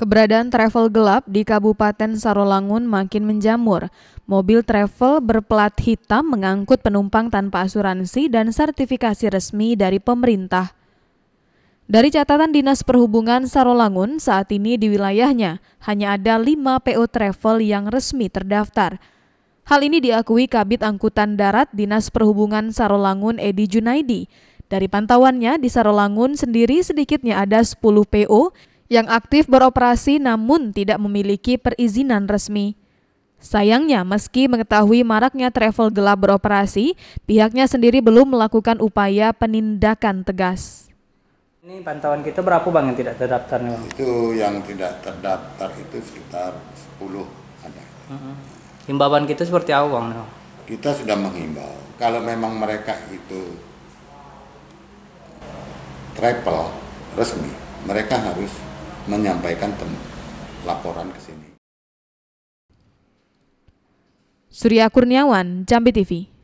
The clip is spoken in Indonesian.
Keberadaan travel gelap di Kabupaten Sarolangun makin menjamur. Mobil travel berplat hitam mengangkut penumpang tanpa asuransi dan sertifikasi resmi dari pemerintah. Dari catatan Dinas Perhubungan Sarolangun, saat ini di wilayahnya hanya ada lima PO travel yang resmi terdaftar. Hal ini diakui Kabit Angkutan Darat Dinas Perhubungan Sarolangun Edi Junaidi. Dari pantauannya, di Sarolangun sendiri sedikitnya ada 10 PO yang aktif beroperasi namun tidak memiliki perizinan resmi. Sayangnya, meski mengetahui maraknya travel gelap beroperasi, pihaknya sendiri belum melakukan upaya penindakan tegas. Ini pantauan kita berapa bang yang tidak terdaftar? Nih bang? Itu yang tidak terdaftar itu sekitar 10 ada. Mm-hmm. Himbauan kita seperti apa bang? Kita sudah menghimbau. Kalau memang mereka itu travel resmi, mereka harus menyampaikan laporan ke sini. Surya Kurniawan, Jambi TV.